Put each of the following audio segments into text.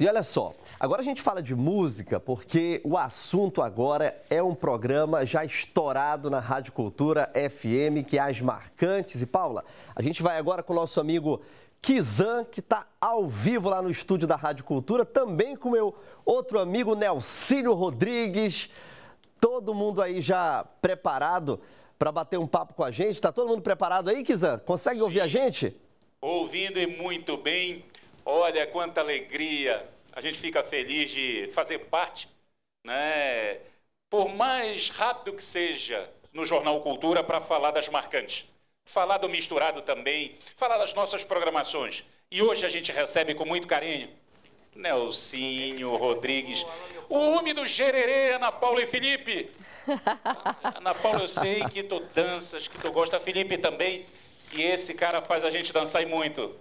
E olha só, agora a gente fala de música porque o assunto agora é um programa já estourado na Rádio Cultura FM, que é as marcantes. E Paula, a gente vai agora com o nosso amigo Kizan, que está ao vivo lá no estúdio da Rádio Cultura, também com meu outro amigo Nelsílio Rodrigues. Todo mundo aí já preparado para bater um papo com a gente. Está todo mundo preparado aí, Kizan? Consegue Sim. ouvir a gente? Ouvindo e muito bem. Olha quanta alegria! A gente fica feliz de fazer parte, né? Por mais rápido que seja no Jornal Cultura para falar das marcantes, falar do misturado também, falar das nossas programações. E hoje a gente recebe com muito carinho Nelsinho Rodrigues, o homem do Gererê, Ana Paula e Felipe. Ana Paula, eu sei que tu danças, que tu gosta, Felipe também. E esse cara faz a gente dançar e muito.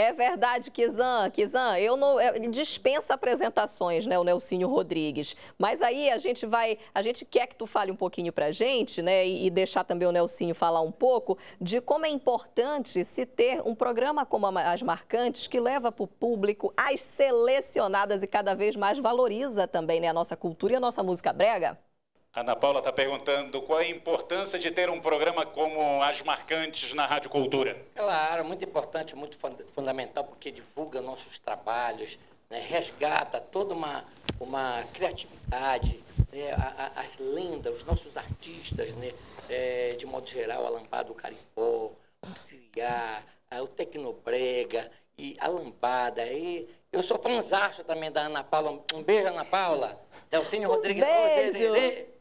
É verdade, Kizan. Kizan, eu não eu, é, dispensa apresentações, né, o Nelsinho Rodrigues. Mas aí a gente vai, a gente quer que tu fale um pouquinho pra gente, né, e, e deixar também o Nelsinho falar um pouco de como é importante se ter um programa como As Marcantes que leva para o público as selecionadas e cada vez mais valoriza também, né, a nossa cultura e a nossa música brega. Ana Paula está perguntando qual é a importância de ter um programa como As Marcantes na Rádio Cultura. Claro, é muito importante, muito fundamental, porque divulga nossos trabalhos, né, resgata toda uma, uma criatividade, né, a, a, as lendas, os nossos artistas, né, é, de modo geral, a lampada o carimbó, o siriá, o tecnobrega e a lambada. E eu sou fanzaço também da Ana Paula. Um beijo, Ana Paula. É Delcine um Rodrigues. Beijo.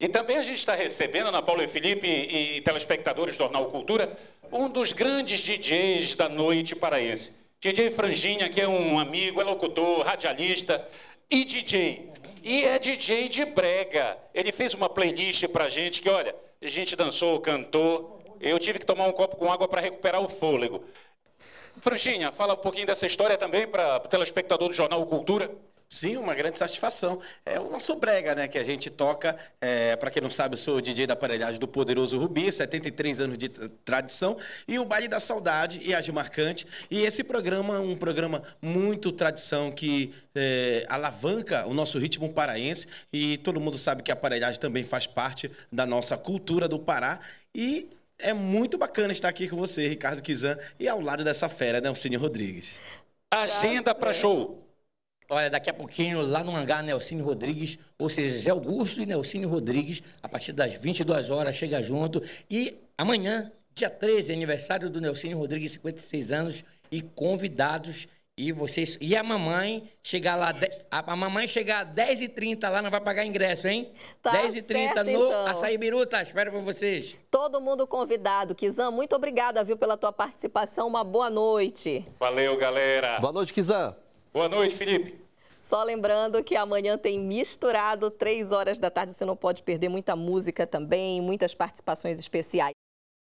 E também a gente está recebendo, Ana Paula e Felipe e, telespectadores do Jornal Cultura, um dos grandes DJs da noite paraense. DJ Franjinha, que é um amigo, é locutor, radialista e DJ. E é DJ de brega. Ele fez uma playlist a gente que, olha, a gente dançou, cantou. Eu tive que tomar um copo com água para recuperar o fôlego. Franjinha, fala um pouquinho dessa história também para o telespectador do Jornal Cultura. Sim, uma grande satisfação. É o nosso brega, né? Que a gente toca. É, para quem não sabe, eu sou o DJ da aparelhagem do Poderoso Rubi, 73 anos de tradição. E o Baile da Saudade e as Marcante. E esse programa é um programa muito tradição que é, alavanca o nosso ritmo paraense. E todo mundo sabe que a aparelhagem também faz parte da nossa cultura do Pará. E é muito bacana estar aqui com você, Ricardo Kizan, e ao lado dessa fera, né o Cine Rodrigues. Agenda para tá show. Olha, daqui a pouquinho, lá no hangar, Nelsine Rodrigues, ou seja, Zé Augusto e Nelsine Rodrigues, a partir das 22 horas, chega junto. E amanhã, dia 13, aniversário do Nelsine Rodrigues, 56 anos, e convidados e vocês. E a mamãe chegar lá. A, mamãe chegar às 10h30 lá, não vai pagar ingresso, hein? Tá 10h30 no então. Açaí Biruta. Espero por vocês. Todo mundo convidado. Kizan, muito obrigada, viu, pela tua participação. Uma boa noite. Valeu, galera. Boa noite, Kizan. Boa noite, Felipe. Só lembrando que amanhã tem misturado, três horas da tarde, você não pode perder muita música também, muitas participações especiais.